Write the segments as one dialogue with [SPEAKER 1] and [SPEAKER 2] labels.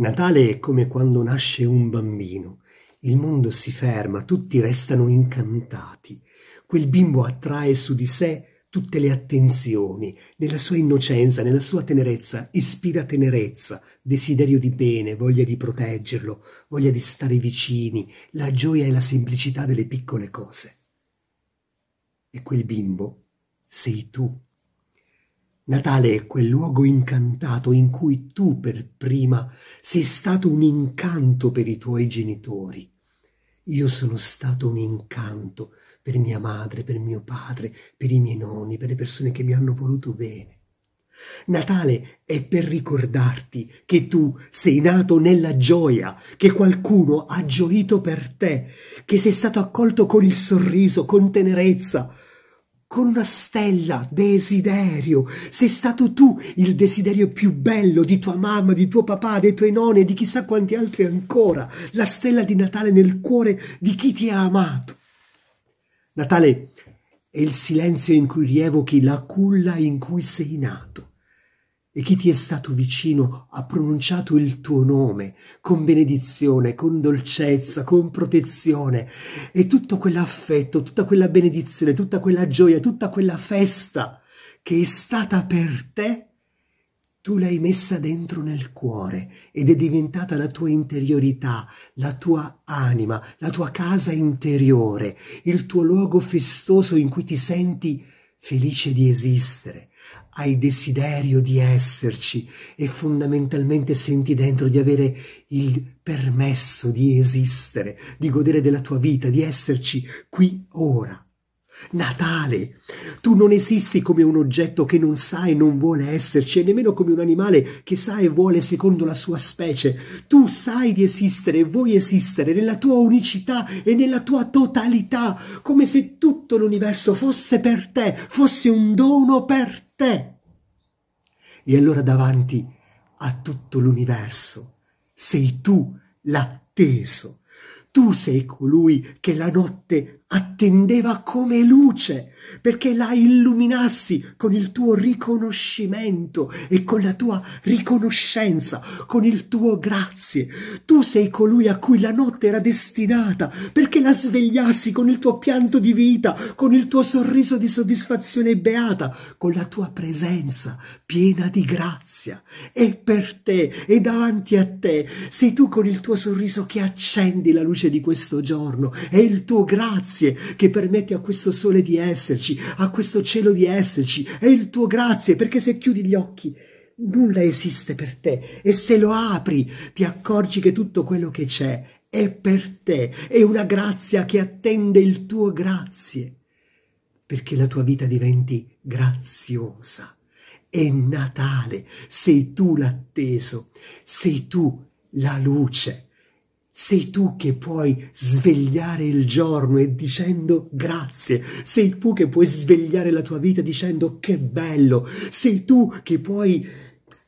[SPEAKER 1] Natale è come quando nasce un bambino. Il mondo si ferma, tutti restano incantati. Quel bimbo attrae su di sé tutte le attenzioni, nella sua innocenza, nella sua tenerezza, ispira tenerezza, desiderio di bene, voglia di proteggerlo, voglia di stare vicini, la gioia e la semplicità delle piccole cose. E quel bimbo sei tu. Natale è quel luogo incantato in cui tu per prima sei stato un incanto per i tuoi genitori. Io sono stato un incanto per mia madre, per mio padre, per i miei nonni, per le persone che mi hanno voluto bene. Natale è per ricordarti che tu sei nato nella gioia, che qualcuno ha gioito per te, che sei stato accolto con il sorriso, con tenerezza, con una stella, desiderio. Sei stato tu il desiderio più bello di tua mamma, di tuo papà, dei tuoi nonni e di chissà quanti altri ancora. La stella di Natale nel cuore di chi ti ha amato. Natale è il silenzio in cui rievochi la culla in cui sei nato e chi ti è stato vicino ha pronunciato il tuo nome con benedizione, con dolcezza, con protezione e tutto quell'affetto, tutta quella benedizione, tutta quella gioia, tutta quella festa che è stata per te, tu l'hai messa dentro nel cuore ed è diventata la tua interiorità, la tua anima, la tua casa interiore, il tuo luogo festoso in cui ti senti felice di esistere, hai desiderio di esserci e fondamentalmente senti dentro di avere il permesso di esistere, di godere della tua vita, di esserci qui ora. Natale, tu non esisti come un oggetto che non sa e non vuole esserci, e nemmeno come un animale che sa e vuole secondo la sua specie. Tu sai di esistere e vuoi esistere nella tua unicità e nella tua totalità, come se tutto l'universo fosse per te, fosse un dono per te. E allora davanti a tutto l'universo sei tu l'atteso. Tu sei colui che la notte attendeva come luce perché la illuminassi con il tuo riconoscimento e con la tua riconoscenza, con il tuo grazie. Tu sei colui a cui la notte era destinata perché la svegliassi con il tuo pianto di vita, con il tuo sorriso di soddisfazione beata, con la tua presenza piena di grazia. E per te e davanti a te sei tu con il tuo sorriso che accendi la luce di questo giorno e il tuo grazie grazie che permette a questo sole di esserci, a questo cielo di esserci. È il tuo grazie perché se chiudi gli occhi nulla esiste per te e se lo apri ti accorgi che tutto quello che c'è è per te, è una grazia che attende il tuo grazie, perché la tua vita diventi graziosa. È Natale, sei tu l'atteso, sei tu la luce. Sei tu che puoi svegliare il giorno e dicendo grazie, sei tu che puoi svegliare la tua vita dicendo che bello, sei tu che puoi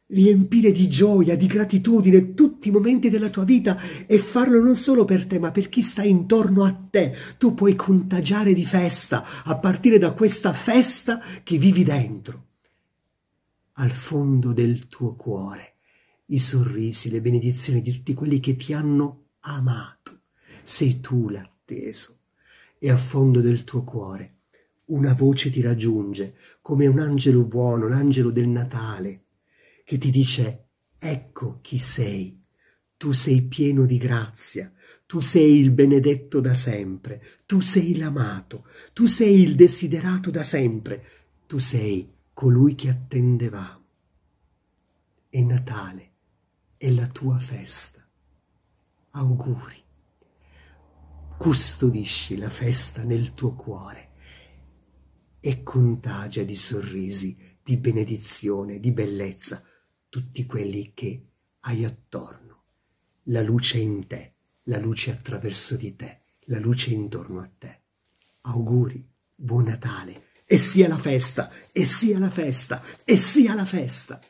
[SPEAKER 1] riempire di gioia, di gratitudine tutti i momenti della tua vita e farlo non solo per te, ma per chi sta intorno a te. Tu puoi contagiare di festa a partire da questa festa che vivi dentro. Al fondo del tuo cuore i sorrisi, le benedizioni di tutti quelli che ti hanno amato, sei tu l'atteso e a fondo del tuo cuore una voce ti raggiunge come un angelo buono, l'angelo del Natale, che ti dice ecco chi sei, tu sei pieno di grazia, tu sei il benedetto da sempre, tu sei l'amato, tu sei il desiderato da sempre, tu sei colui che attendevamo. E Natale è la tua festa auguri. Custodisci la festa nel tuo cuore e contagia di sorrisi, di benedizione, di bellezza tutti quelli che hai attorno. La luce in te, la luce attraverso di te, la luce intorno a te. Auguri, buon Natale e sia la festa, e sia la festa, e sia la festa.